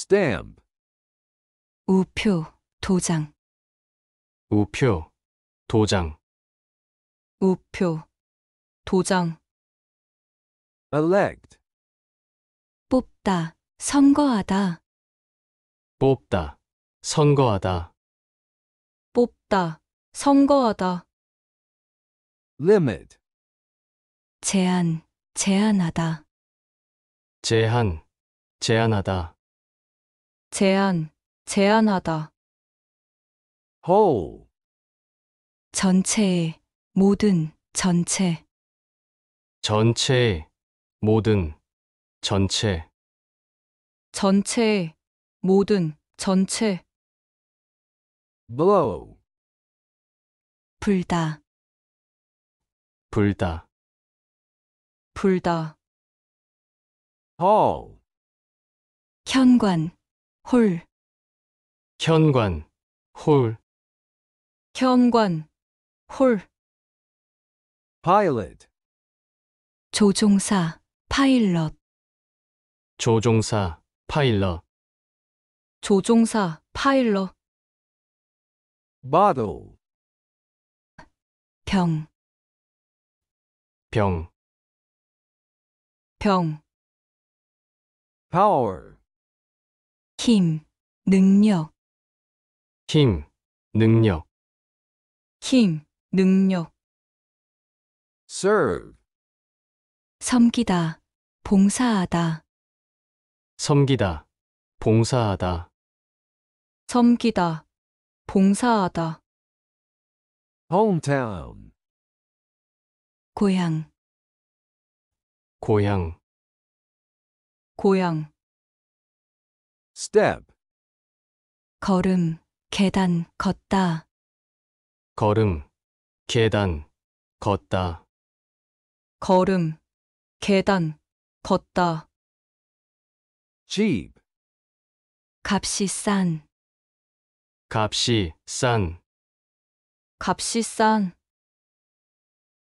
stamp, 우표, 도장, 우표, 도장, 우표, 도장, elect, 뽑다, 선거하다, 뽑다, 선거하다, 뽑다, 선거하다, limit, 제한, 제한하다, 제한, 제한하다, 제안제안하다 whole, 전체의, 모든, 전체. 전체, 의 모든, 전체, 전체의, 모든, 전체. blow, 불다, 불다, 불다. hall, 현관, 홀 현관, 홀, 현관 홀 pilot, 조종사 파일럿 조종사, 파일럿, 조종사 파일럿 bottle, 병 병, 병 power, 힘, 능력, 힘, 능력, 힘, 능력, serve, 섬기다, 봉사하다, 섬기다, 봉사하다, 섬기다, 봉사하다, hometown, 고향, 고향, 고향, step 걸음, 계단, 걷다. 걸음, 계단, 걷다. 걸음, 계단, 걷다. cheap 값이 싼, 값이 싼. 값이 싼,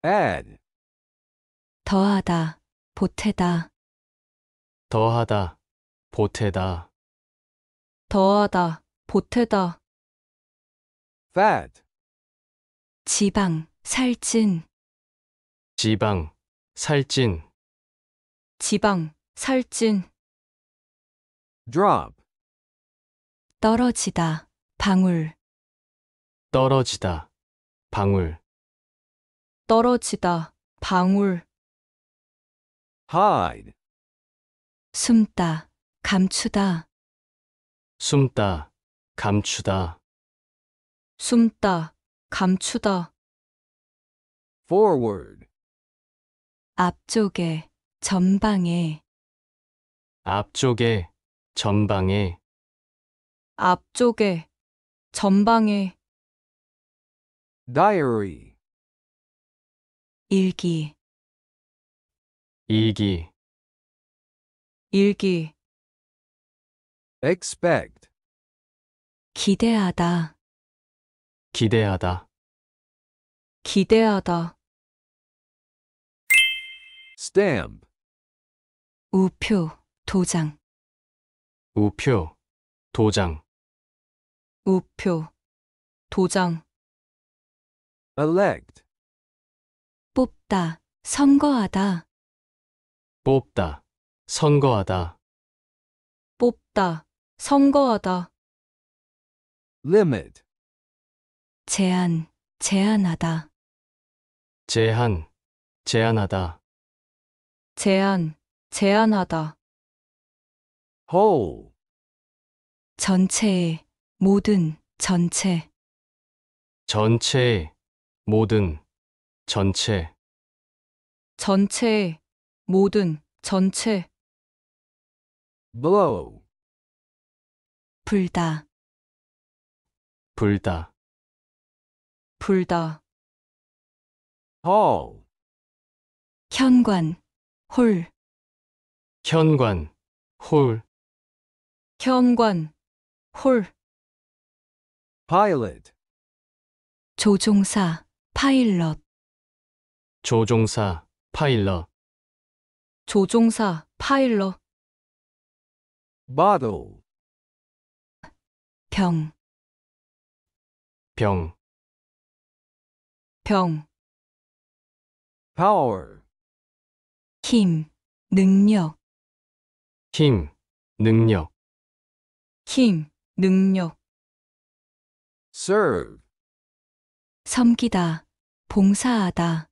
add 더하다, 보태다. 더하다. 보태다. 더하다, 보태다. fat, 지방, 살찐, 지방, 살찐, 지방, 살찐, drop, 떨어지다, 방울, 떨어지다, 방울, 떨어지다, 방울, hide, 숨다, 감추다, 숨다, 감추다. 숨다, 감추다. forward, 앞쪽에, 전방에, 앞쪽에, 전방에, 앞쪽에, 전방에, diary, 일기, 일기, 일기, expect 기대하다, 기대하다, 기대하다, stamp 우표, 도장, 우표, 도장, 우표, 도장, elect 뽑다, 선거하다, 뽑다, 선거하다, 뽑다, 선거하다 limit, 제한, 제한하다, 제한, 제한하다, 제한, 제한하다, whole, 전체의, 모든, 전체, 전체, 의 모든, 전체, 전체의, 모든, 전체, blow, 불다 불다 불다 hall 현관 홀 현관 홀 현관 홀 pilot 조종사 파일럿 조종사 파일럿 조종사 파일럿 bottle 병, 병, 병, power, 힘, 능력, 힘, 능력, 힘, 능력, serve, 섬기다, 봉사하다,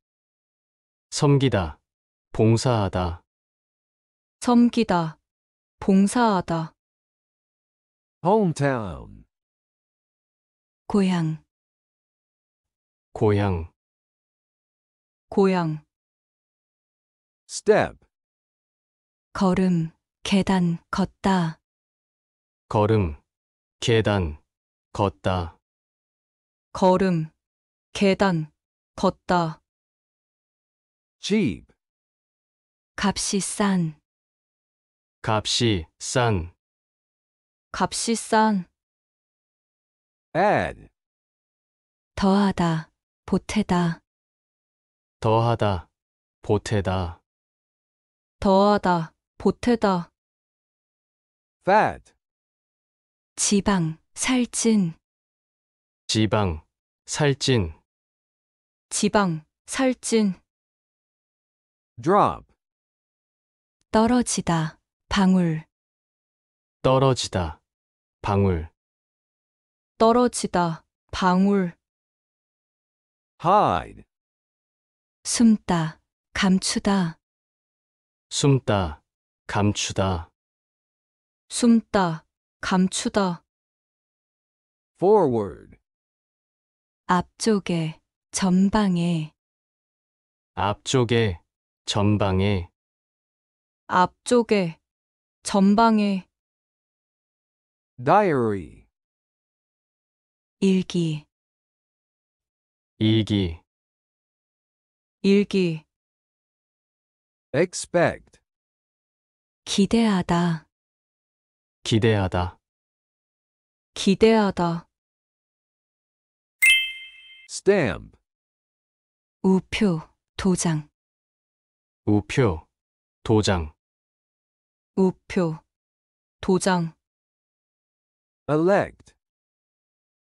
섬기다, 봉사하다, 섬기다, 봉사하다. hometown 고향 고향 고향 step 걸음 계단 걷다 걸음 계단 걷다 걸음 계단 걷다 cheap 값이 싼 값이 싼 값이 싼, add, 더하다, 보태다, 더하다, 보태다, 더하다, 보태다, fat, 지방, 살찐, 지방, 살찐, 지방, 살찐, drop, 떨어지다, 방울, 떨어지다, 방울 떨어지다, 방울, hide, 숨다, 감추다, 숨다 감추다 숨다, 감추다, forward, 앞쪽에, 전방에, 앞쪽에 전방에 앞쪽에, 전방에, diary 일기 일기 일기 expect 기대하다 기대하다 기대하다 stamp 우표 도장 우표 도장 우표 도장 elect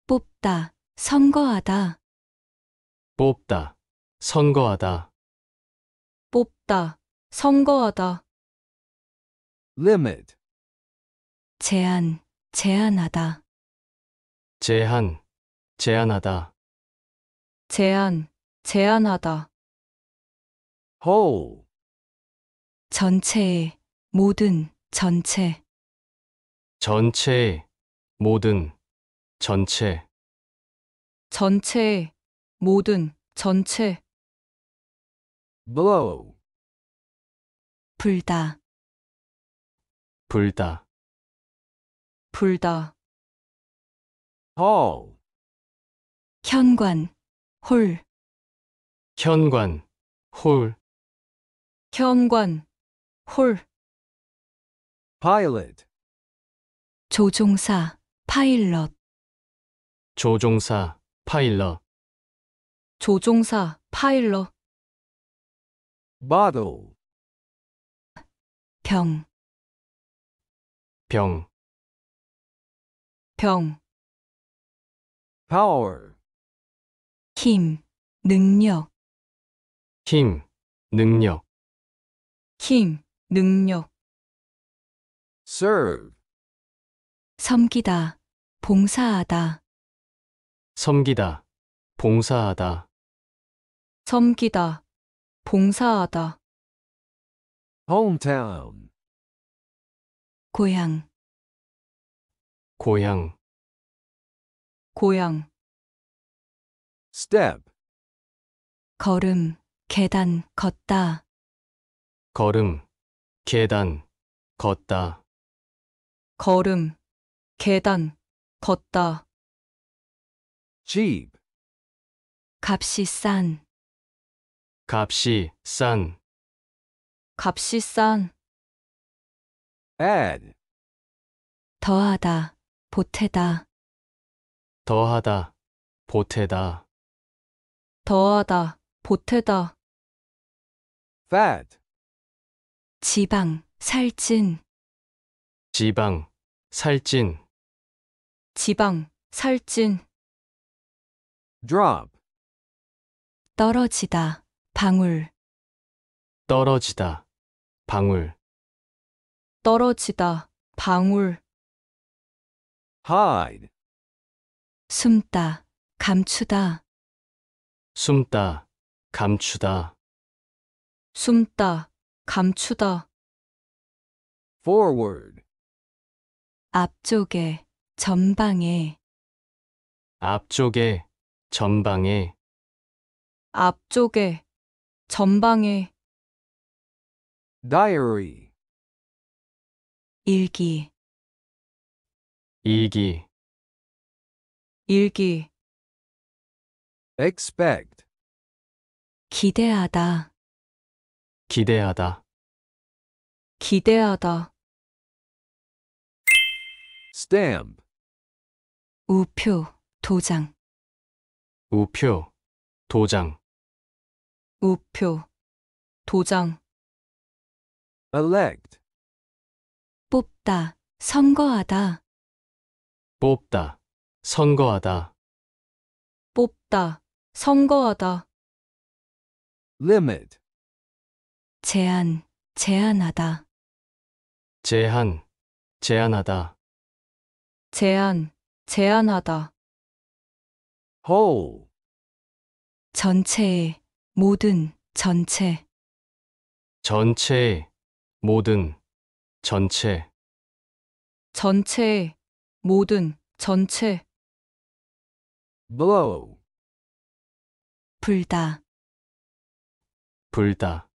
뽑다, 선거하다, 뽑다, 선거하다, 뽑다, 선거하다, limit 제한, 제한하다, 제한, 제한하다, 제한, 제한하다, whole 전체의, 모든, 전체, 전체의, 모든 전체 전체, 모든, 전체, blow, 불다, 불다 불다, hall, 현관, 홀, 현관 홀 현관, 홀, pilot, 조종사, 파일럿, 조종사, 파일럿, 조종사, 파일럿, bottle, 병, 병, 병, power, 힘, 능력, 힘, 능력, 힘, 능력, serve, 섬기다, 봉사하다, 섬기다, 봉사하다, 섬기다, 봉사하다, hometown, 고향, 고향, 고향, step, 걸음, 계단, 걷다, 걸음, 계단, 걷다, 걸음, 계단, 걷다. cheap, 값이 싼. 값이 싼, 값이 싼. add, 더하다. 보태다. 더하다, 보태다, 더하다. 보태다. fat, 지방. 살찐. 지방, 살찐, 지방, 살찐. drop, 떨어지다, 방울, 떨어지다, 방울, 떨어지다, 방울, hide, 숨다, 감추다, 숨다, 감추다, 숨다, 감추다, forward, 앞쪽에, 전방에 앞쪽에, 전방에, 앞쪽에 전방에 diary, 일기 일기, 일기 expect, 기대하다 기대하다, 기대하다 stamp, 우표, 도장. 우표, 도장. 우표, 도장. elect, 뽑다, 선거하다, 뽑다, 선거하다, 뽑다, 선거하다. limit, 제한, 제한하다, 제한, 제한하다, 제한, 제한하다. whole, 전체의 모든 전체 전체, 모든, 전체, 전체의 모든 전체 blow, 불다 불다,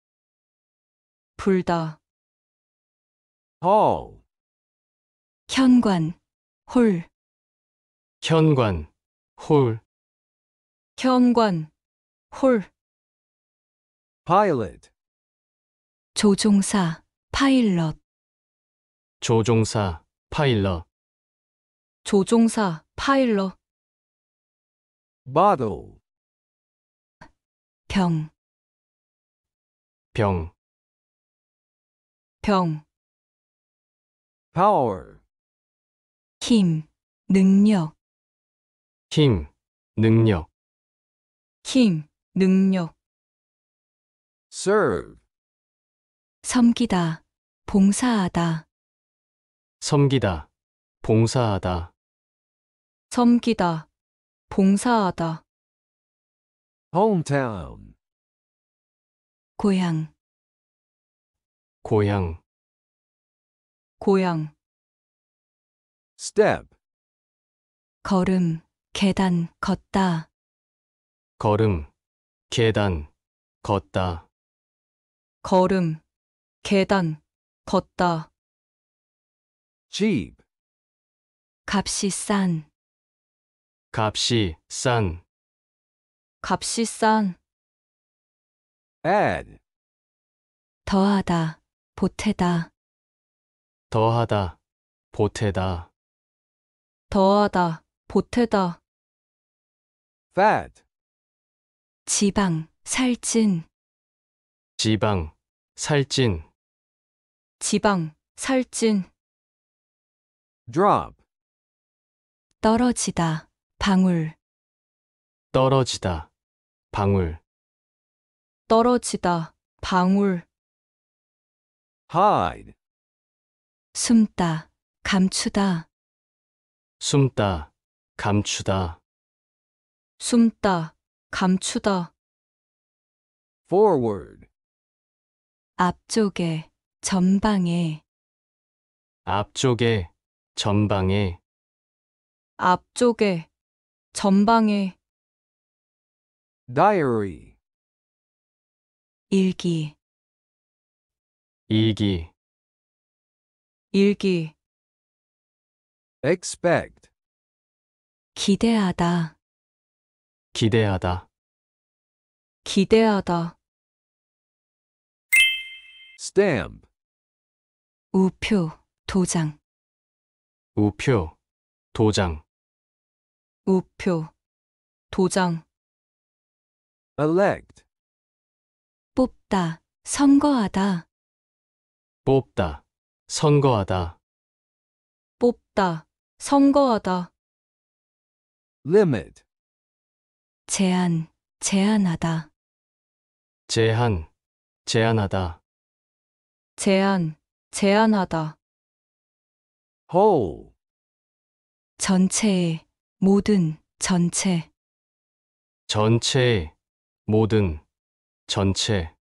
불다 hall, 현관 홀 현관, 홀, 현관, 홀, pilot, 조종사, 파일럿, 조종사, 파일럿, 조종사, 파일럿, bottle, 병, 병, 병, power, 힘, 능력, 힘, 능력. 힘, 능력, serve, 섬기다, 봉사하다, 섬기다, 봉사하다, 섬기다, 봉사하다, hometown, 고향, 고향, 고향, step, 걸음, 계단, 걷다. 걸음, 계단, 걷다. 걸음, 계단, 걷다. cheap, 값이 싼, 값이 싼, 값이 싼, add, 더하다, 보태다, 더하다, 보태다. 더하다, 보태다. fat, 지방, 살찐, 지방, 살찐, 지방, 살찐, drop, 떨어지다, 방울, 떨어지다, 방울, 떨어지다, 방울, hide, 숨다, 감추다, 숨다, 감추다, 숨다, 감추다. forward, 앞쪽에, 전방에, 앞쪽에, 전방에, 앞쪽에, 전방에, diary, 일기, 일기, 일기, expect, 기대하다, 기대하다, 기대하다, stamp, 우표, 도장, 우표, 도장, 우표, 도장, elect, 뽑다, 선거하다, 뽑다, 선거하다, 뽑다, 선거하다, limit, 제한, 제한하다. 제한, 제한하다. 제한, 제한하다. w h 전체의, 모든, 전체. 전체, 의 모든, 전체.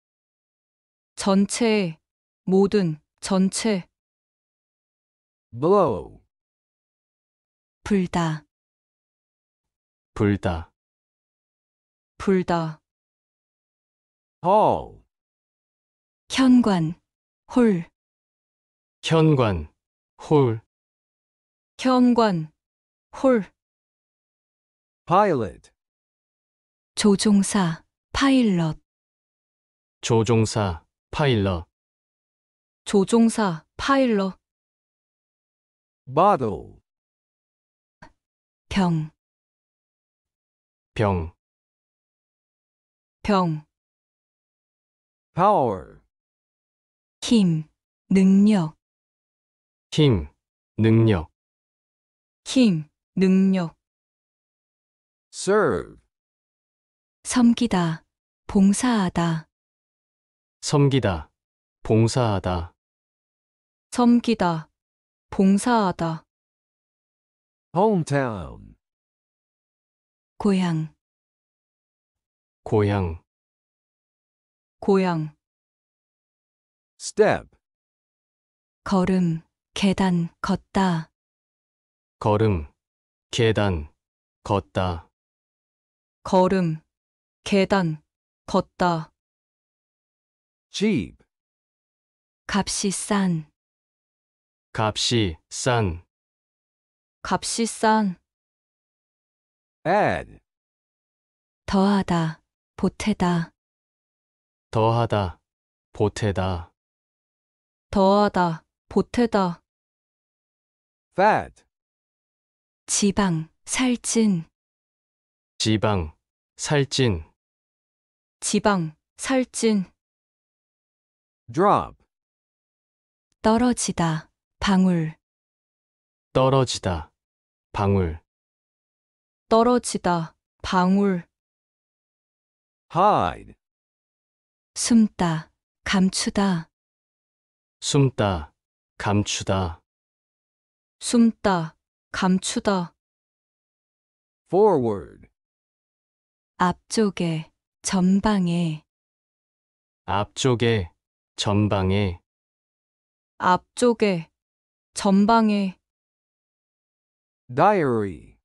전체의, 모든, 전체. b l o 불다. 불다. 불다 hall, 현관 홀 현관, 홀, 현관 홀 pilot, 조종사 파일럿 조종사, 파일럿, 조종사 파일럿 bottle, 병 병, 병 power 힘, 능력 힘, 능력 힘, 능력 serve 섬기다, 봉사하다 섬기다, 봉사하다 섬기다, 봉사하다 hometown 고향 고향 고향 step 걸음 계단 걷다 걸음 계단 걷다 걸음 계단 걷다 cheap 값이 싼 값이 싼 값이 싼 add 더하다 보태다, 더하다, 보태다, 더하다, 보태다, fat, 지방, 살찐, 지방, 살찐, 지방, 살찐, drop, 떨어지다, 방울, 떨어지다, 방울, 떨어지다, 방울. hide, 숨다, 감추다, 숨다, 감추다, 숨다, 감추다, forward, 앞쪽에, 전방에, 앞쪽에, 전방에, 앞쪽에, 전방에, diary,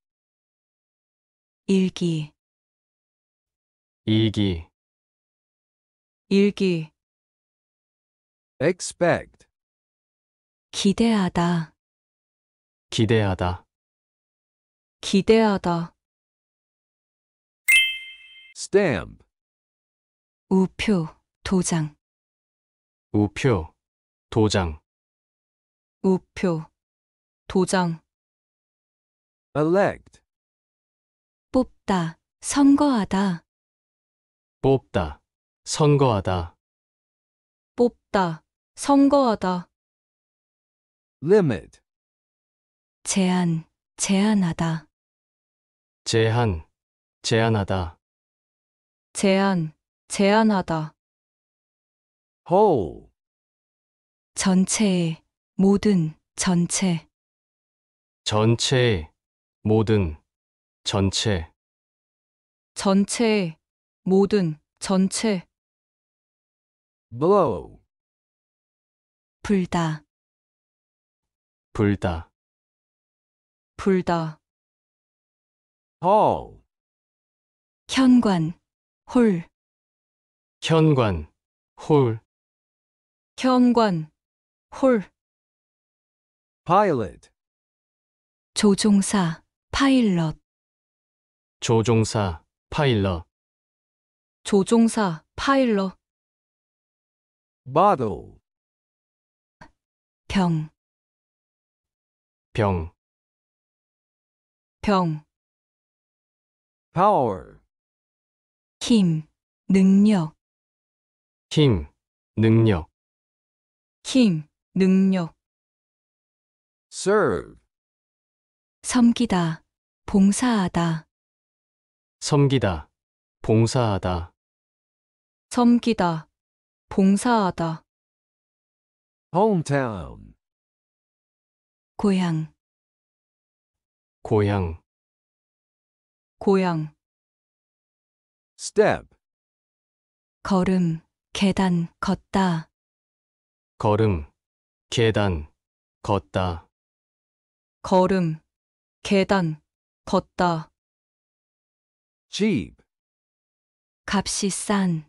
일기, 일기 일기 expect 기대하다 기대하다 기대하다 stamp 우표 도장 우표 도장 우표 도장 elect 뽑다 선거하다 뽑다, 선거하다, 뽑다, 선거하다, limit, 제한, 제한하다, 제한, 제한하다, 제한, 제한하다, whole, 전체의, 모든, 전체, 전체의, 모든, 전체, 전체의, 모든, 전체. blow, 불다, 불다, 불다. hall, 현관, 홀, 현관, 홀, 현관, 홀. pilot, 조종사, 파일럿, 조종사, 파일럿, 조종사, 파일럿, bottle, 병, 병, 병, power, 힘, 능력, 힘, 능력, 힘, 능력, serve, 섬기다, 봉사하다, 섬기다, 봉사하다, 섬기다, 봉사하다, hometown, 고향, 고향, 고향, step, 걸음, 계단, 걷다, 걸음, 계단, 걷다, 걸음, 계단, 걷다, c h e p 값이 싼,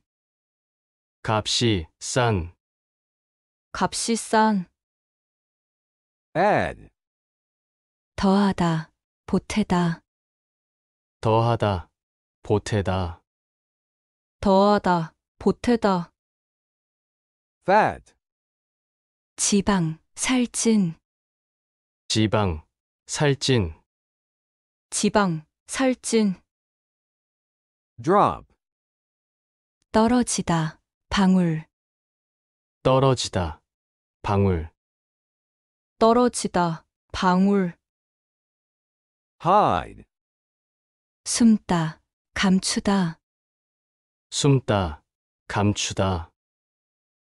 값이 싼 값이 싼, add, 더하다, 보태다, 더하다 보태다 더하다, 보태다, fat, 지방, 살찐, 지방 살찐 지방, 살찐, drop, 떨어지다, 방울, 떨어지다, 방울. 떨어지다, 방울, hide, 숨다, 감추다, 숨다, 감추다,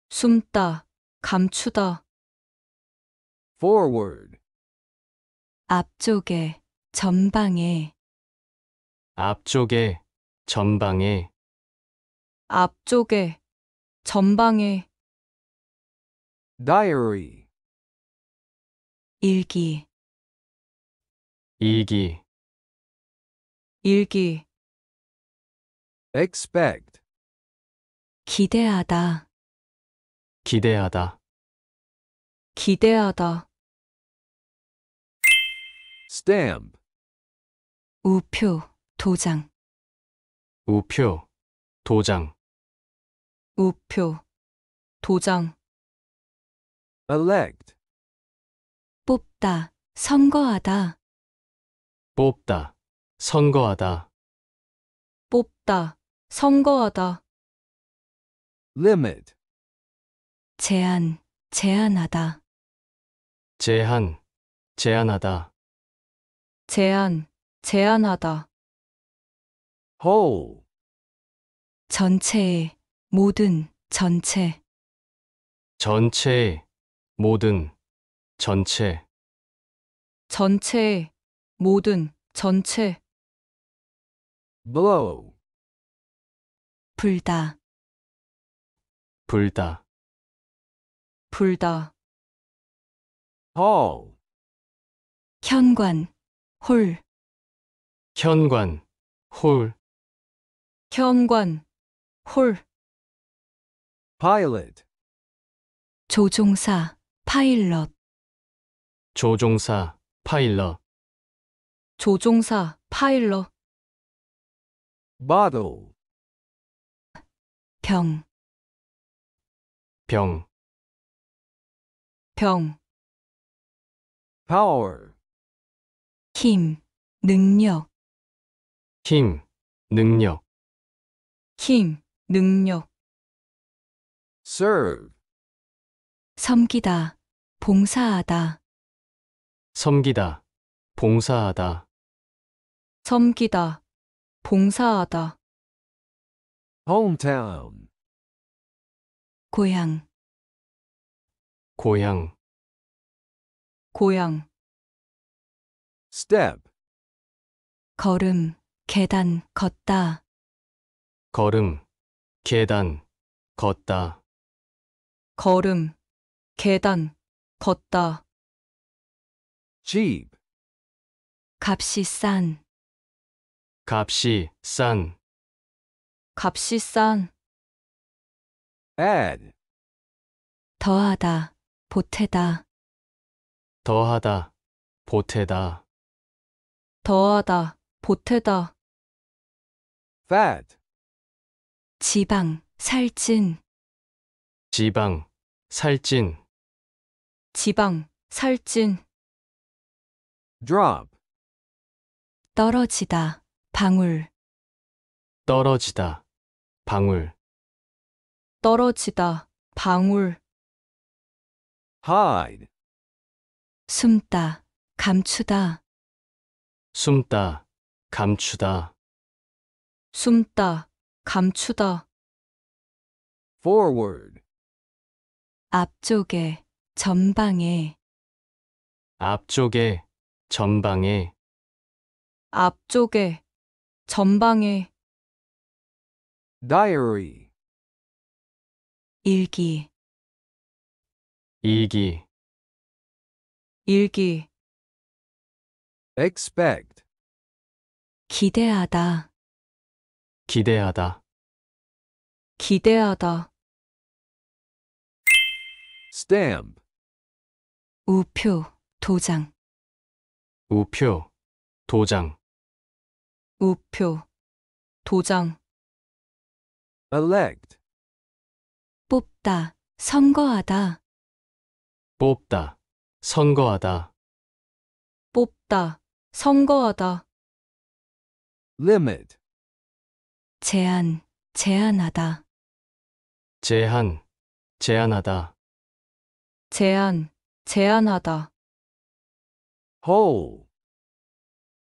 숨다, 감추다, forward, 앞쪽에, 전방에, 앞쪽에, 전방에, 앞쪽에, 전방에, diary, 일기, 일기, 일기, expect, 기대하다, 기대하다, 기대하다, stamp, 우표, 도장, 우표, 도장, 우표, 도장, elect, 뽑다, 선거하다, 뽑다, 선거하다, 뽑다, 선거하다, limit, 제한, 제한하다, 제한, 제한하다, 제한, 제한하다, whole, 전체에, 모든 전체 전체, 모든, 전체, 전체 모든 전체 blow, 불다 불다, 불다 hall, 현관 홀 현관, 홀, 현관 홀 pilot 조종사, 파일럿, 조종사, 파일럿, 조종사, 파일럿, bottle 병, 병, 병, power 힘, 능력, 힘, 능력, 힘, 능력. serve, 섬기다, 봉사하다, 섬기다, 봉사하다, 섬기다, 봉사하다, hometown, 고향, 고향, 고향, step, 걸음, 계단, 걷다, 걸음, 계단, 걷다, 걸음, 계단, 걷다. cheap, 값이 싼, 값이 싼, 값이 싼, add, 더하다, 보태다, 더하다, 보태다, 더하다, 보태다, fat, 지방, 살찐, 지방, 살찐 지방, 살찐, drop, 떨어지다, 방울, 떨어지다 방울 떨어지다, 방울, hide, 숨다, 감추다, 숨다 감추다 숨다, 감추다, forward, 앞쪽에, 전방에, 앞쪽에, 전방에, 앞쪽에, 전방에, diary, 일기, 일기, 일기, expect, 기대하다, 기대하다, 기대하다. stamp 우표, 도장. 우표, 도장, 우표, 도장. elect 뽑다, 선거하다, 뽑다, 선거하다, 뽑다, 선거하다. limit 제한, 제한하다, 제한, 제한하다, 제안, 제안하다. whole,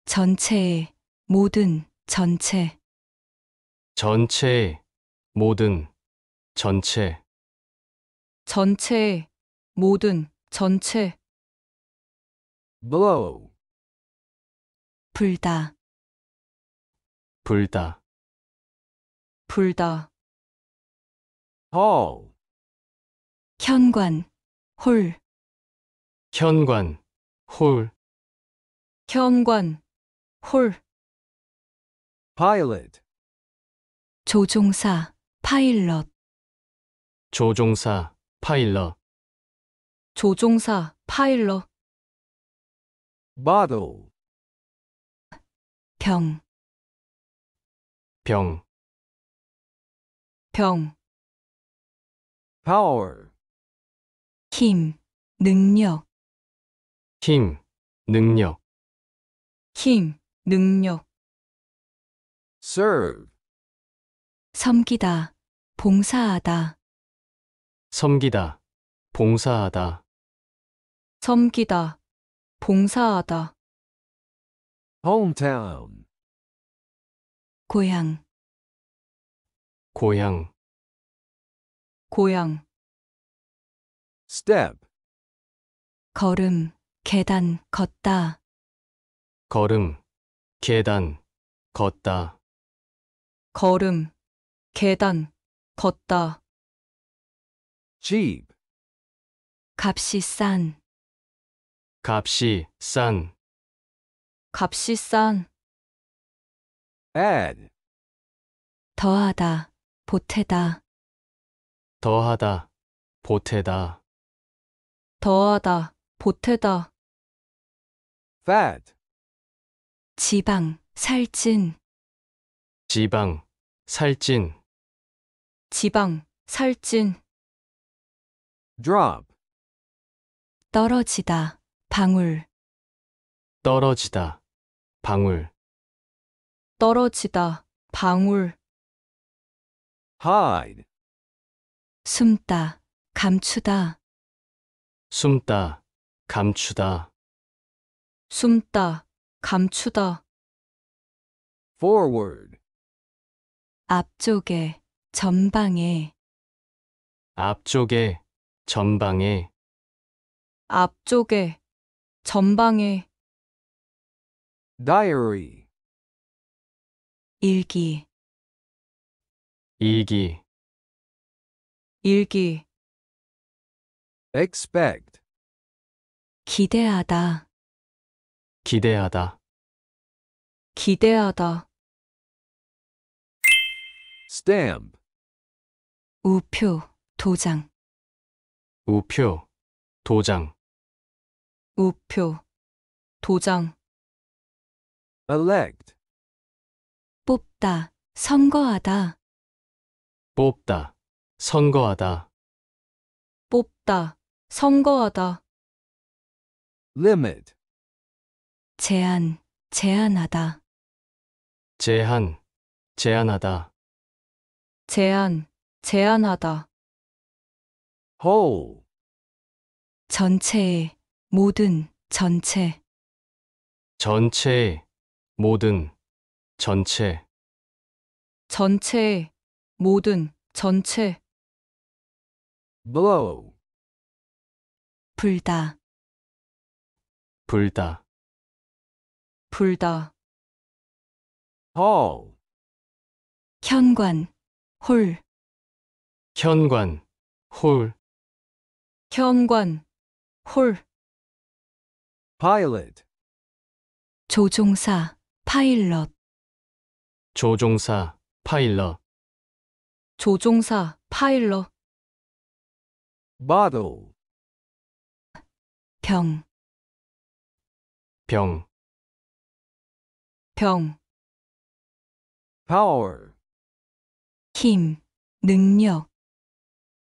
전체의, 모든, 전체. 전체, 의 모든, 전체, 전체의, 모든, 전체. blow, 불다, 불다, 불다. haul, 현관, 홀 현관, 홀, 현관 홀 pilot, 조종사 파일럿 조종사, 파일럿, 조종사 파일럿 bottle, 병 병, 병 power, 힘, 능력, 힘, 능력, 힘, 능력, serve, 섬기다, 봉사하다, 섬기다, 봉사하다, 섬기다, 봉사하다, hometown, 고향, 고향, 고향, step 걸음, 계단, 걷다. 걸음, 계단, 걷다. 걸음, 계단, 걷다. cheap 값이 싼, 값이 싼. 값이 싼, add 더하다, 보태다. 더하다. 보태다. 더하다, 보태다. fat, 지방, 살찐, 지방, 살찐, 지방, 살찐, drop, 떨어지다, 방울, 떨어지다, 방울, 떨어지다, 방울, hide, 숨다, 감추다, 숨다, 감추다. 숨다, 감추다. forward, 앞쪽에, 전방에, 앞쪽에, 전방에, 앞쪽에, 전방에, diary, 일기, 일기, 일기, expect 기대하다, 기대하다, 기대하다, stamp 우표, 도장, 우표, 도장, 우표, 도장, elect 뽑다, 선거하다, 뽑다, 선거하다, 뽑다, 선거하다 limit, 제한, 제한하다, 제한, 제한하다, 제한, 제한하다, whole, 전체의, 모든, 전체, 전체, 의 모든, 전체, 전체의, 모든, 전체, blow, 불다 불다 불다 hall 현관 홀 현관 홀 현관 홀 pilot 조종사 파일럿 조종사 파일럿 조종사 파일럿 bottle 병, 병, 병, power, 힘, 능력,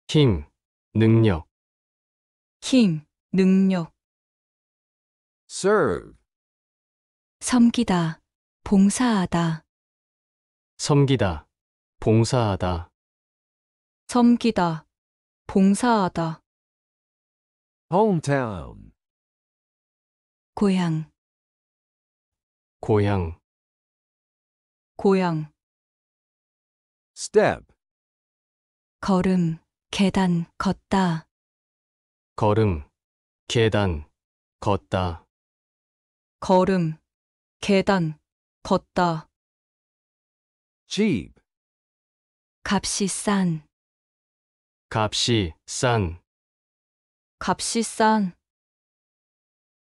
힘, 능력, 힘, 능력, serve, 섬기다, 봉사하다, 섬기다, 봉사하다, 섬기다, 봉사하다. hometown 고향 고향 고향 step 걸음 계단 걷다 걸음 계단 걷다 걸음 계단 걷다 cheap 값이 싼 값이 싼 값이 싼,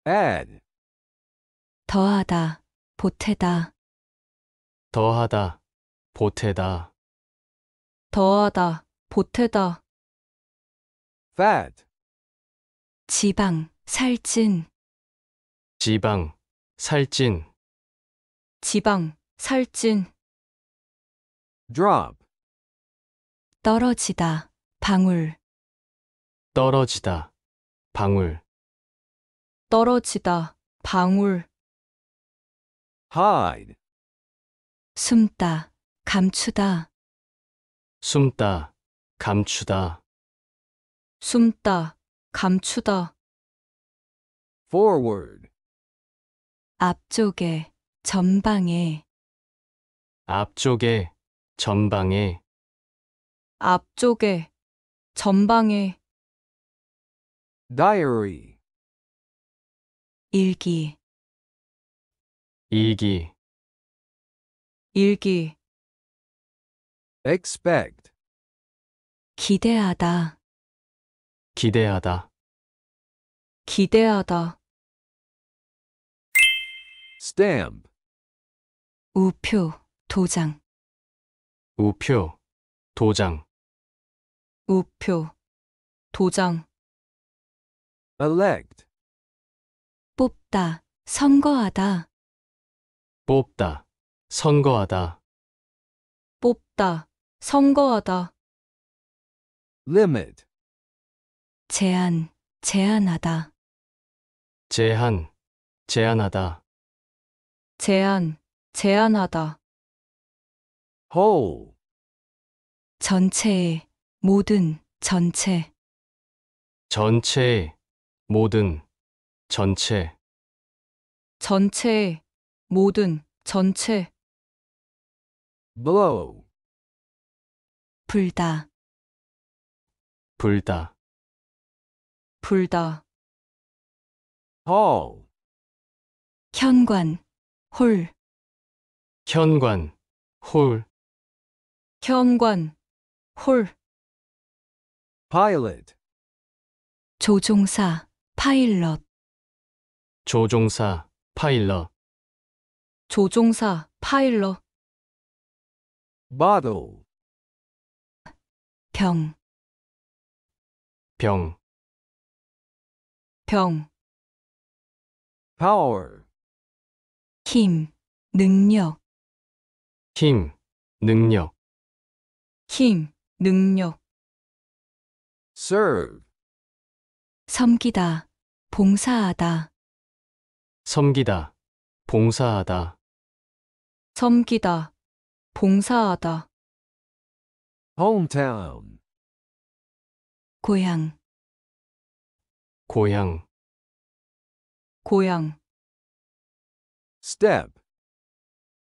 add, 더하다, 보태다, 더하다, 보태다, 더하다, 보태다, fat, 지방, 살찐, 지방, 살찐, 지방, 살찐, drop, 떨어지다, 방울, 떨어지다, 방울 떨어지다, 방울, hide, 숨다, 감추다, 숨다 감추다 숨다, 감추다, forward, 앞쪽에, 전방에, 앞쪽에 전방에 앞쪽에, 전방에, diary 일기 일기 일기 expect 기대하다 기대하다 기대하다 stamp 우표 도장 우표 도장 우표 도장 elect 뽑다, 선거하다, 뽑다, 선거하다, 뽑다, 선거하다, limit 제한, 제한하다, 제한, 제한하다, 제한, 제한하다, whole 전체의, 모든, 전체, 전체의, 모든 전체 전체, 모든, 전체, blow, 불다, 불다 불다, hall, 현관, 홀, 현관 홀 현관, 홀, pilot, 조종사, 파일럿, 조종사, 파일럿, 조종사, 파일럿, 바도 병, 병, 병, 파워 w 힘, 능력, 힘, 능력, 힘, 능력, serve, 섬기다, 봉사하다, 섬기다, 봉사하다, 섬기다, 봉사하다, hometown, 고향, 고향, 고향, step,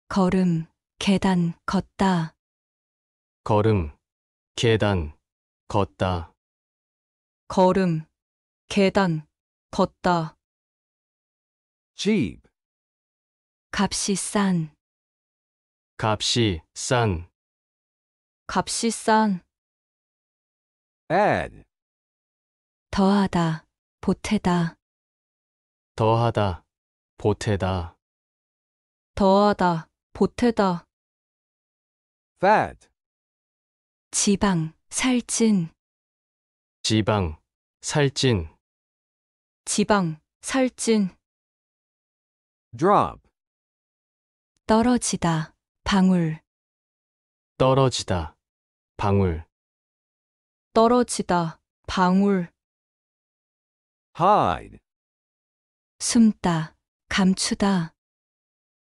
걸음, 계단, 걷다, 걸음, 계단, 걷다, 걸음, 계단, 걷다. cheap, 값이 싼, 값이 싼, 값이 싼, add, 더하다, 보태다, 더하다, 보태다, 더하다, 보태다, fat, 지방, 살찐, 지방, 살찐, 지방, 살찐 drop, 떨어지다, 방울, 떨어지다, 방울, 떨어지다, 방울, hide, 숨다, 감추다,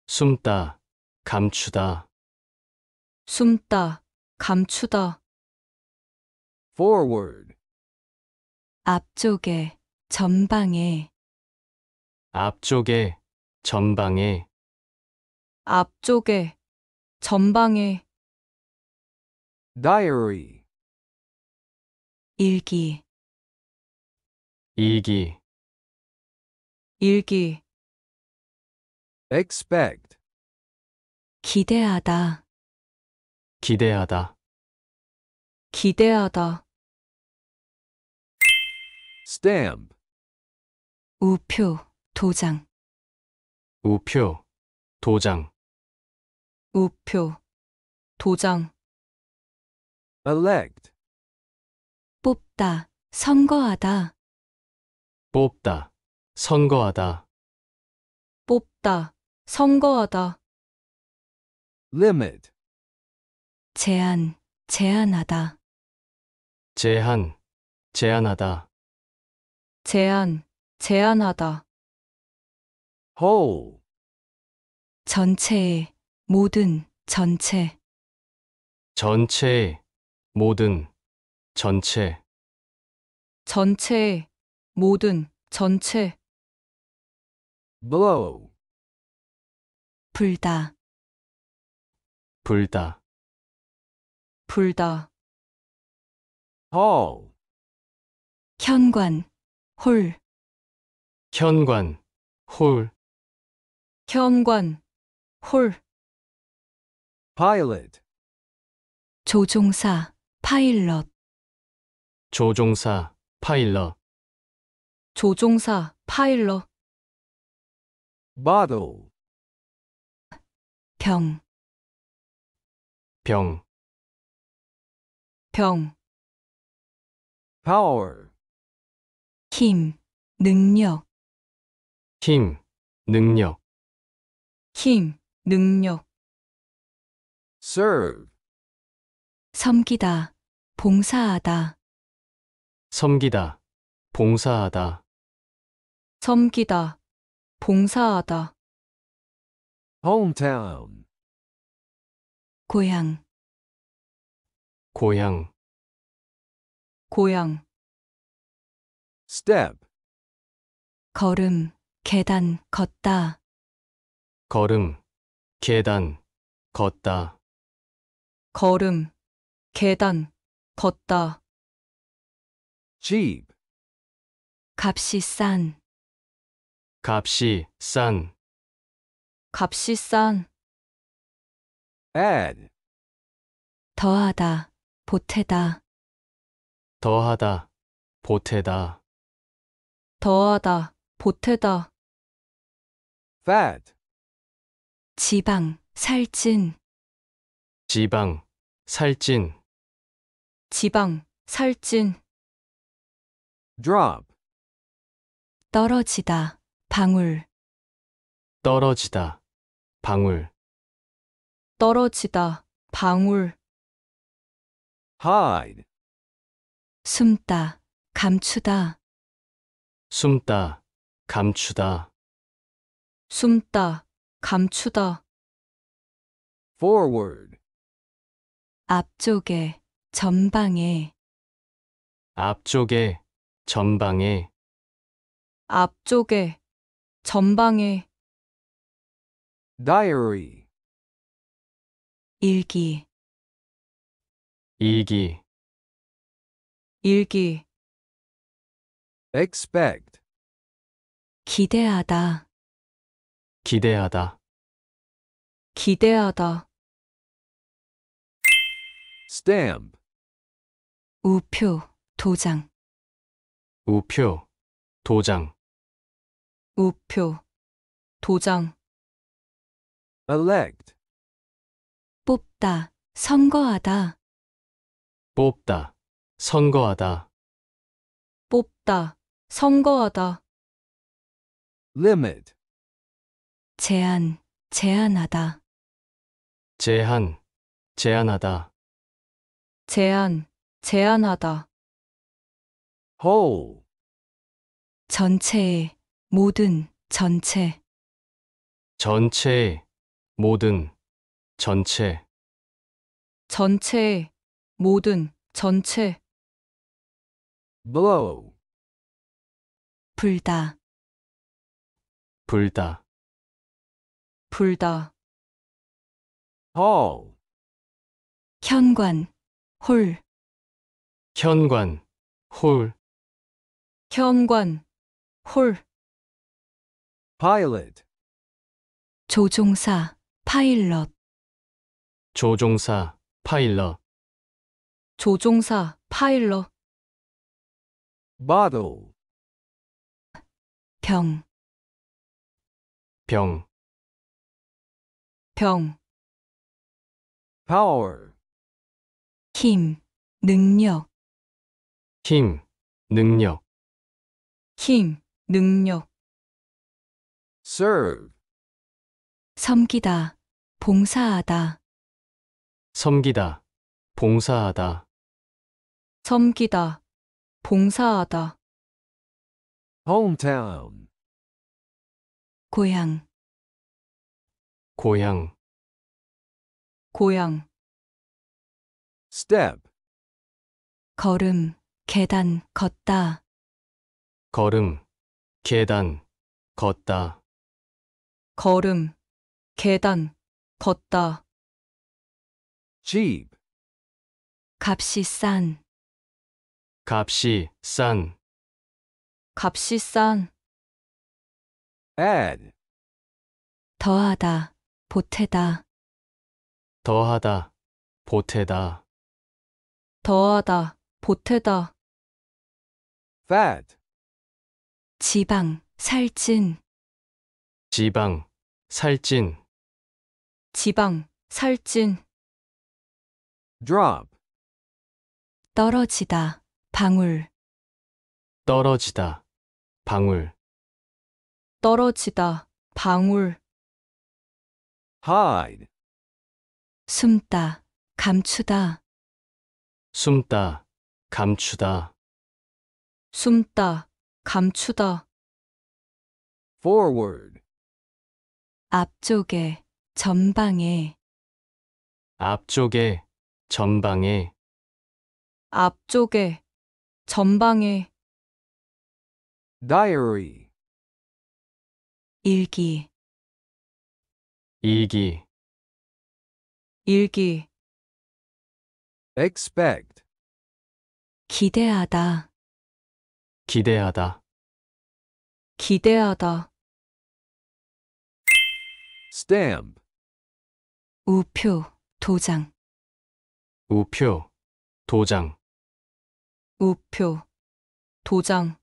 숨다, 감추다, 숨다, 감추다, forward, 앞쪽에, 전방에 앞쪽에, 전방에, 앞쪽에 전방에 diary, 일기 일기, 일기 expect, 기대하다 기대하다, 기대하다 stamp, 우표, 도장. 우표, 도장. 우표, 도장. elect, 뽑다, 선거하다, 뽑다, 선거하다, 뽑다, 선거하다. limit, 제한, 제한하다, 제한, 제한하다, 제한, 제한하다. whole, 전체의 모든 전체 전체, 모든, 전체, 전체의 모든 전체 blow, 불다 불다, 불다 hall, 현관 홀 현관, 홀, 현관, 홀, 파일럿 조종사, 파일럿, 조종사, 파일럿, 조종사, 파일럿, bottle, 병, 병, 병, power, 힘, 능력, 힘, 능력. 힘, 능력, serve, 섬기다, 봉사하다, 섬기다, 봉사하다, 섬기다, 봉사하다, hometown, 고향, 고향, 고향, step, 걸음, 계단, 걷다. 걸음, 계단, 걷다. 걸음, 계단, 걷다. cheap, 값이 싼, 값이 싼, 값이 싼, add, 더하다, 보태다, 더하다, 보태다. 더하다, 보태다. fat, 지방, 살찐, 지방, 살찐, 지방, 살찐, drop, 떨어지다, 방울, 떨어지다, 방울, 떨어지다, 방울, hide, 숨다, 감추다, 숨다, 감추다, 숨다, 감추다. forward, 앞쪽에, 전방에. 앞쪽에, 전방에, 앞쪽에, 전방에. diary, 일기, 일기, 일기. expect, 기대하다. 기대하다, 기대하다, stamp, 우표, 도장, 우표, 도장, 우표, 도장, elect, 뽑다, 선거하다, 뽑다, 선거하다, 뽑다, 선거하다, limit, 제한, 제한하다. 제한, 제한하다. 제한, 제한하다. w 전체의, 모든, 전체. 전체, 모든, 전체. 전체의, 모든, 전체. b l o 불다. 불다. 불다 hall, 현관 홀 현관, 홀, 현관 홀 pilot, 조종사 파일럿 조종사, 파일럿, 조종사 파일럿 bottle, 병 병, 병 power 힘, 능력 힘, 능력 힘, 능력 serve 섬기다, 봉사하다 섬기다, 봉사하다 섬기다, 봉사하다 hometown 고향 고향 고향 step 걸음 계단 걷다 걸음 계단 걷다 걸음 계단 걷다 cheap 값이 싼 값이 싼 값이 싼 add 더하다 보태다, 더하다, 보태다, 더하다, 보태다, fat, 지방, 살찐, 지방, 살찐, 지방, 살찐, drop, 떨어지다, 방울, 떨어지다, 방울, 떨어지다, 방울. hide, 숨다, 감추다, 숨다, 감추다, 숨다, 감추다, forward, 앞쪽에, 전방에, 앞쪽에, 전방에, 앞쪽에, 전방에, diary, 일기, 일기 일기 expect, 기대하다 기대하다 기대하다 stamp, 우표 도장 우표 도장 우표 도장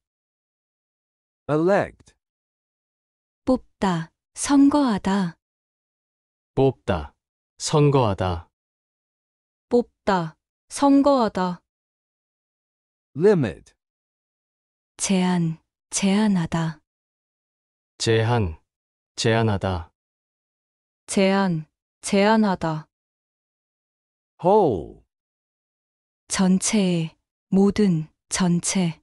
elect, 뽑다 선거하다 뽑다, 선거하다, 뽑다, 선거하다, limit, 제한, 제한하다, 제한, 제한하다, 제한, 제한하다, whole, 전체의, 모든, 전체,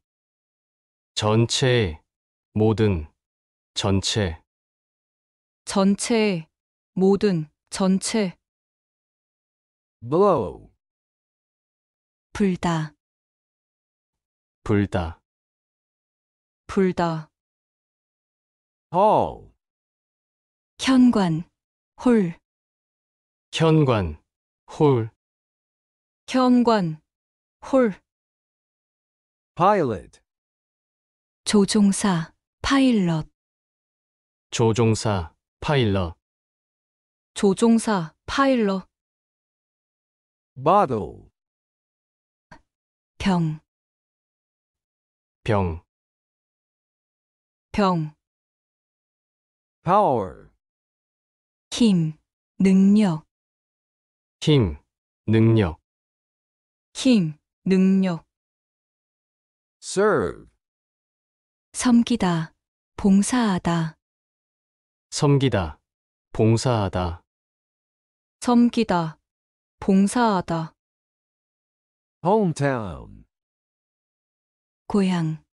전체의, 모든, 전체, 전체의, 모든, 전체, blow, 불다, 불다, 불다, hall, 현관, 홀, 현관, 홀, 현관, 홀, pilot, 조종사, 파일럿, 조종사, 파일럿, 조종사, 파일럿, bottle, 병, 병, 병, power, 힘, 능력, 힘, 능력, 힘, 능력, serve, 섬기다, 봉사하다, 섬기다, 봉사하다, 섬기다, 봉사하다. hometown, 고향,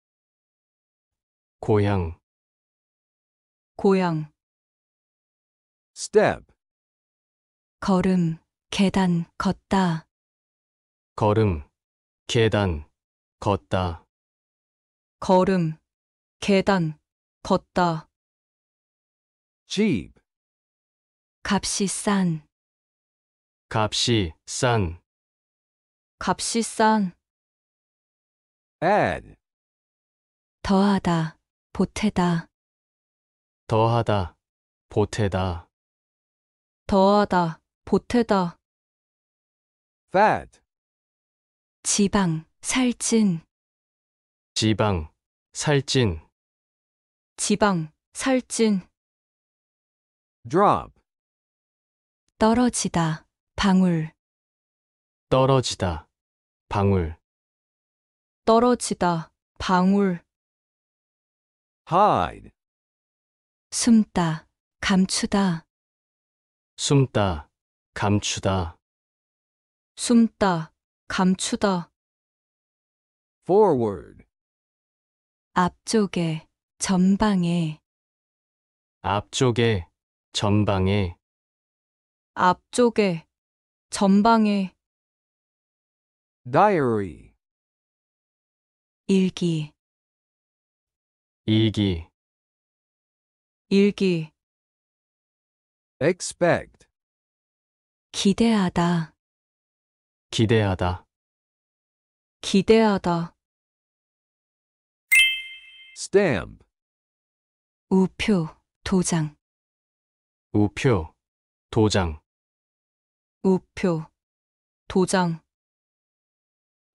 고향, 고향, step, 걸음, 계단, 걷다, 걸음, 계단, 걷다, 걸음, 계단, 걷다. cheap, 값이 싼, 값이 싼 값이 싼 add, 더하다 보태다 더하다 보태다 더하다 보태다 fat, 지방 살찐 지방 살찐 지방 살찐 drop, 떨어지다 방울, 떨어지다, 방울, 떨어지다, 방울, hide, 숨다, 감추다, 숨다, 감추다, 숨다, 감추다, forward, 앞쪽에, 전방에, 앞쪽에, 전방에, 앞쪽에, 전방에 diary 일기 일기 일기 expect 기대하다 기대하다 기대하다 stamp 우표 도장 우표 도장 우표, 도장,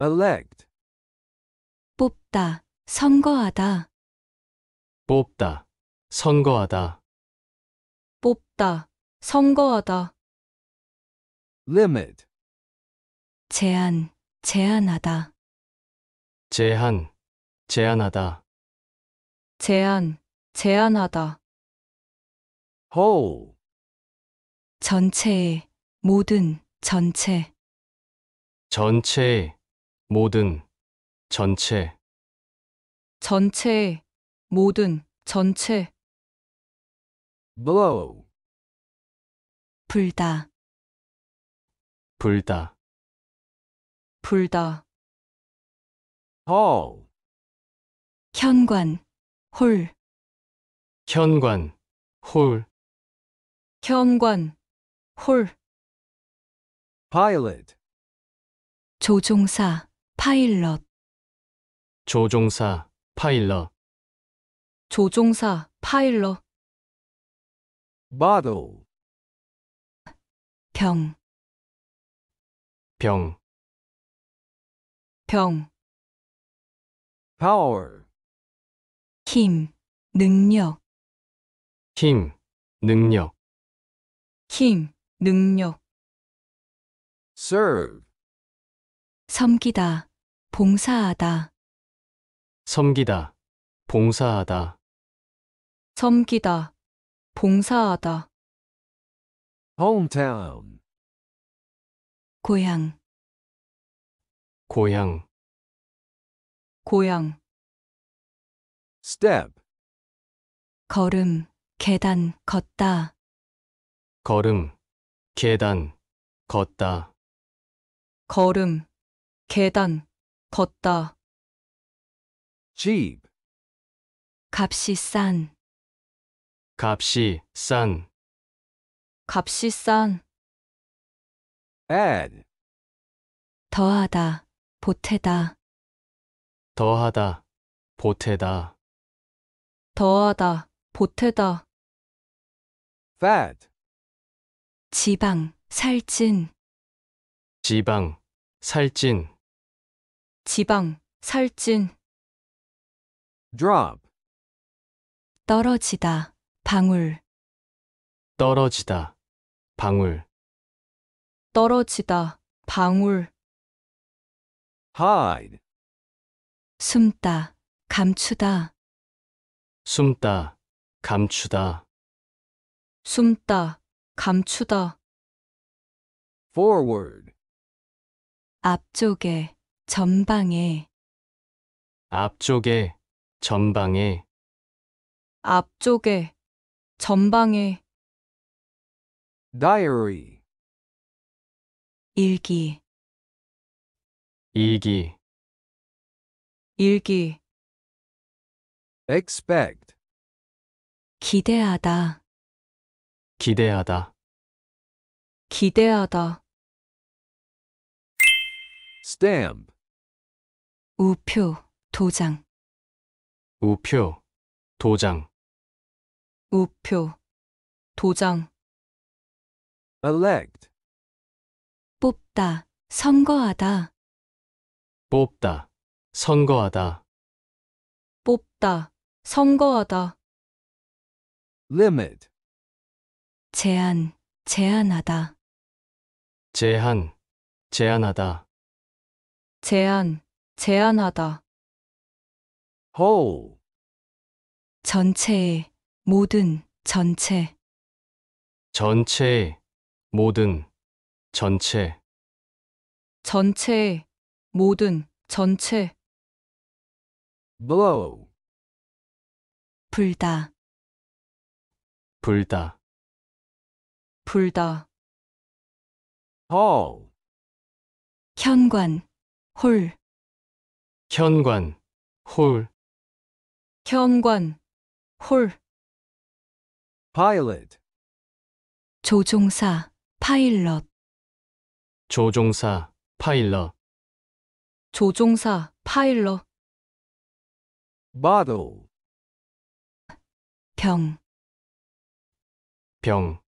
elect, 뽑다, 선거하다, 뽑다, 선거하다, 뽑다, 선거하다, limit, 제한, 제한하다, 제한, 제한하다, 제한, 제한하다, whole, 전체에, 모든 전체 전체, 모든, 전체, 전체 모든 전체 blow, 불다 불다, 불다 hall, 현관 홀 현관, 홀, 현관 홀 pilot 조종사, 파일럿, 조종사, 파일럿, 조종사, 파일럿, bottle 병, 병, 병, power 힘, 능력, 힘, 능력, 힘, 능력. serve, 섬기다, 봉사하다, 섬기다, 봉사하다, 섬기다, 봉사하다, hometown, 고향, 고향, 고향, step, 걸음, 계단, 걷다, 걸음, 계단, 걷다, 걸음, 계단, 걷다. cheap, 값이 싼, 값이 싼, 값이 싼, add, 더하다, 보태다, 더하다, 보태다, 더하다, 보태다, fat, 지방, 살찐, 지방, 살찐 지방, 살찐, drop, 떨어지다, 방울, 떨어지다 방울 떨어지다, 방울, hide, 숨다, 감추다, 숨다 감추다 숨다, 감추다, forward, 앞쪽에, 전방에, 앞쪽에, 전방에, 앞쪽에, 전방에, diary, 일기, 일기, 일기, expect, 기대하다, 기대하다, 기대하다, stamp 우표, 도장. 우표, 도장, 우표, 도장. elect 뽑다, 선거하다, 뽑다, 선거하다, 뽑다, 선거하다. limit 제한, 제한하다, 제한, 제한하다, 제안제안하다 whole, 전체의, 모든, 전체. 전체, 모든, 전체, 전체의, 모든, 전체. blow, 불다, 불다, 불다. haul, 현관, 홀 현관, 홀, 현관 홀 pilot, 조종사 파일럿 조종사, 파일럿, 조종사 파일럿 bottle, 병 병,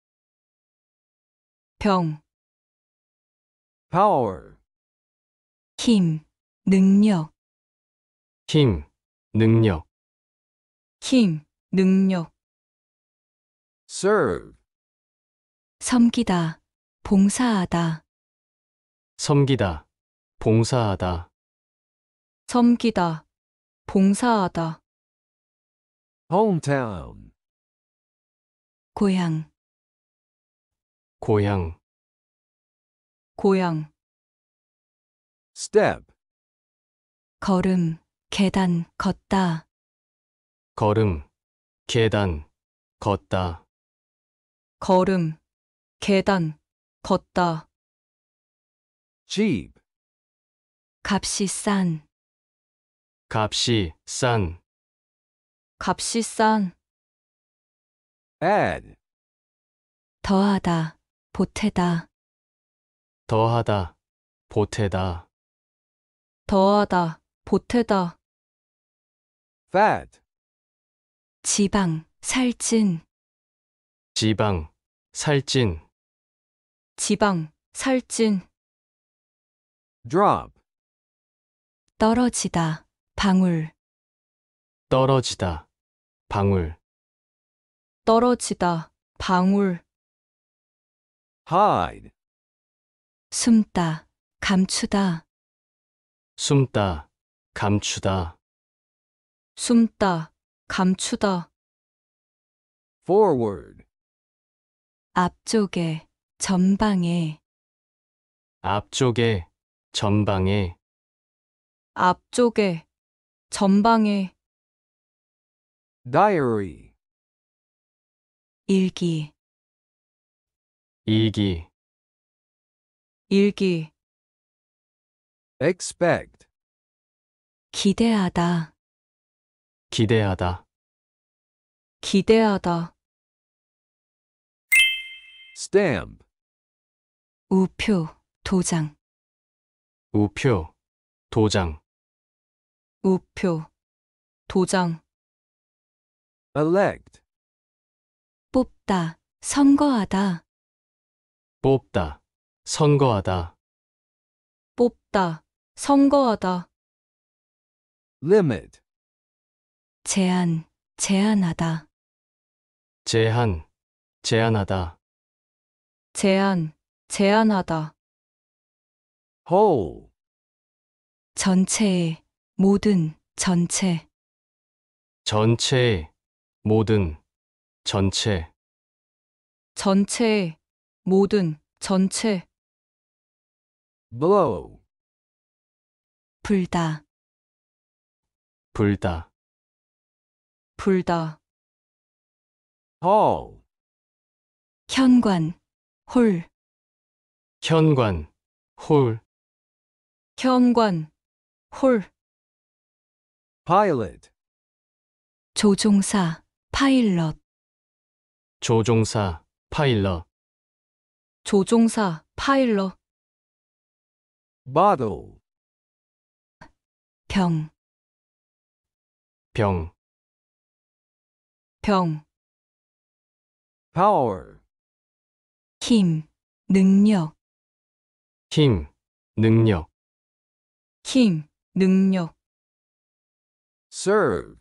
병 power, 힘, 능력, 힘, 능력, 힘, 능력, serve, 섬기다, 봉사하다, 섬기다, 봉사하다, 섬기다, 봉사하다, hometown, 고향, 고향, 고향, step 걸음, 계단, 걷다. 걸음, 계단, 걷다. 걸음, 계단, 걷다. cheap 값이 싼, 값이 싼, 값이 싼, add 더하다, 보태다. 더하다, 보태다. 더하다, 보태다. fat, 지방, 살찐, 지방, 살찐, 지방, 살찐, drop, 떨어지다, 방울, 떨어지다, 방울, 떨어지다, 방울, hide, 숨다, 감추다, 숨다, 감추다. 숨다, 감추다. forward, 앞쪽에, 전방에, 앞쪽에, 전방에, 앞쪽에, 전방에, diary, 일기, 일기, 일기, expect 기대하다, 기대하다, 기대하다, stamp 우표, 도장, 우표, 도장, 우표, 도장, elect 뽑다, 선거하다, 뽑다, 선거하다, 뽑다, 선거하다. limit, 제한, 제한하다. 제한, 제한하다. 제한, 제한하다. whole, 전체의, 모든, 전체. 전체, 의 모든, 전체. 전체의, 모든, 전체. blow, 불다 불다 불다 hall 현관 홀 현관 홀 현관 홀 pilot 조종사 파일럿 조종사 파일럿 조종사 파일럿 bottle 병, 병, 병, power, 힘, 능력, 힘, 능력, 힘, 능력, serve,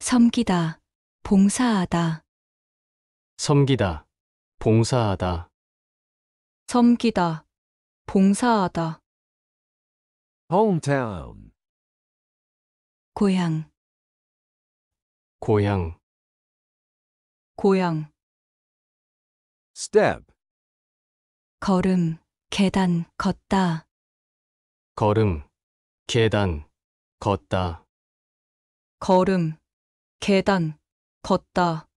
섬기다, 봉사하다, 섬기다, 봉사하다, 섬기다, 봉사하다. hometown 고향 고향 고향 step 걸음 계단 걷다 걸음 계단 걷다 걸음 계단 걷다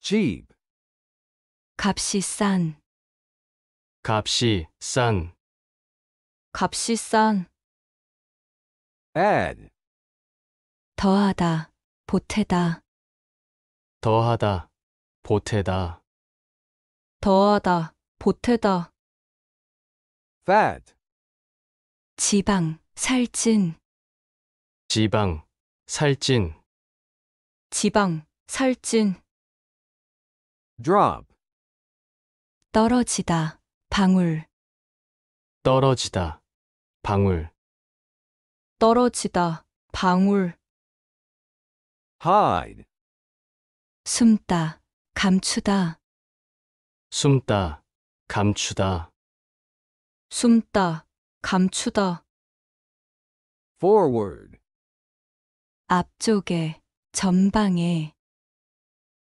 cheap 값이 싼 값이 싼 값이 싼, add, 더하다, 보태다, 더하다, 보태다, 더하다, 보태다, fat, 지방, 살찐, 지방, 살찐, 지방, 살찐, drop, 떨어지다, 방울, 떨어지다, 방울 떨어지다, 방울, hide, 숨다, 감추다, 숨다 감추다 숨다, 감추다, forward, 앞쪽에, 전방에,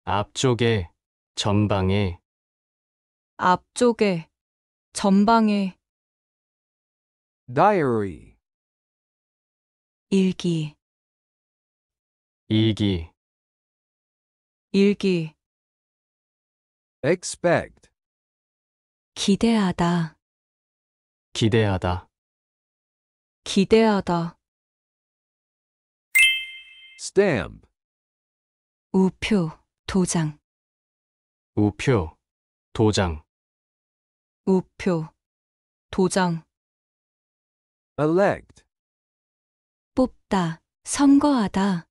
앞쪽에 전방에 앞쪽에, 전방에, diary 일기 일기 일기 expect 기대하다 기대하다 기대하다 stamp 우표 도장 우표 도장 우표 도장 elect 뽑다, 선거하다,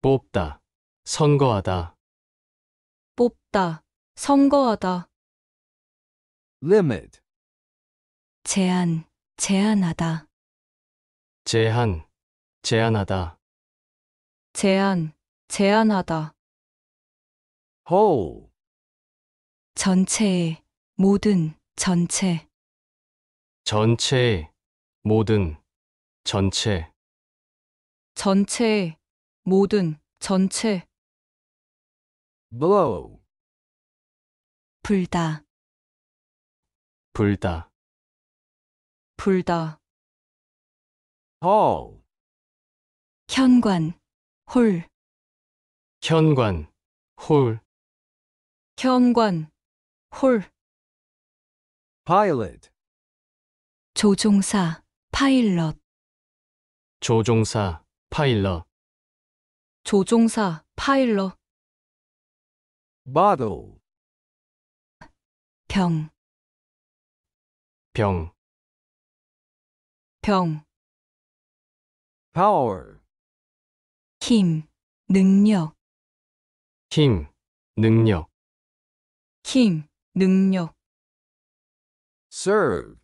뽑다, 선거하다, 뽑다, 선거하다, limit 제한, 제한하다, 제한, 제한하다, 제한, 제한하다, whole 전체의, 모든, 전체, 전체의, 모든 전체 전체, 모든, 전체, blow, 불다, 불다 불다, hall, 현관, 홀, 현관 홀 현관, 홀, pilot, 조종사, 파일럿, 조종사, 파일럿, 조종사, 파일럿, bottle, 병, 병, 병, power, 힘, 능력, 힘, 능력, 힘, 능력, serve,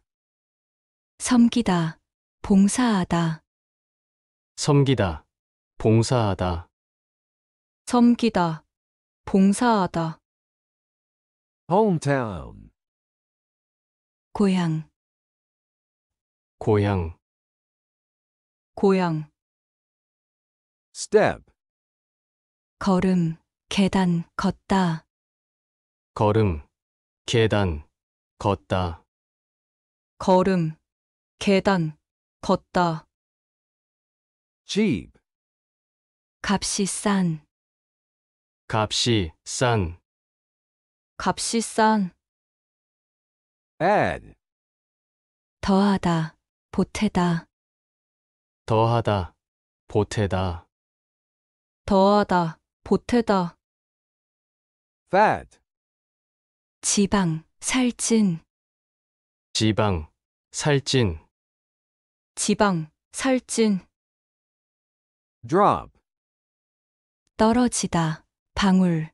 섬기다, 봉사하다, 섬기다, 봉사하다, 섬기다, 봉사하다, hometown, 고향, 고향, 고향, step, 걸음, 계단, 걷다, 걸음, 계단, 걷다, 걸음, 계단, 걷다. cheap, 값이 싼. 값이 싼, 값이 싼. add, 더하다. 보태다. 더하다, 보태다, 더하다. 보태다. fat, 지방. 살찐. 지방, 살찐, 지방, 살찐 drop, 떨어지다, 방울,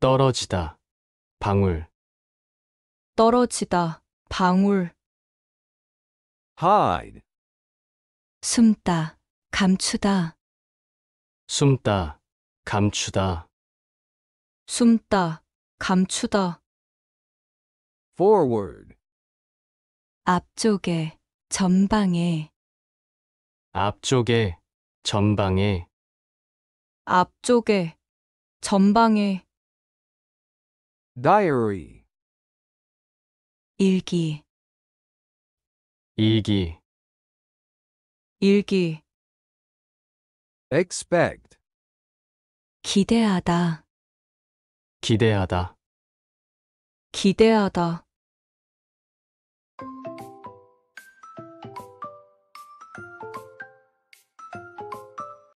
떨어지다, 방울, 떨어지다, 방울, hide, 숨다, 감추다, 숨다, 감추다, 숨다, 감추다, forward, 앞쪽에, 전방에 앞쪽에, 전방에, 앞쪽에 전방에 diary, 일기 일기, 일기 expect, 기대하다 기대하다, 기대하다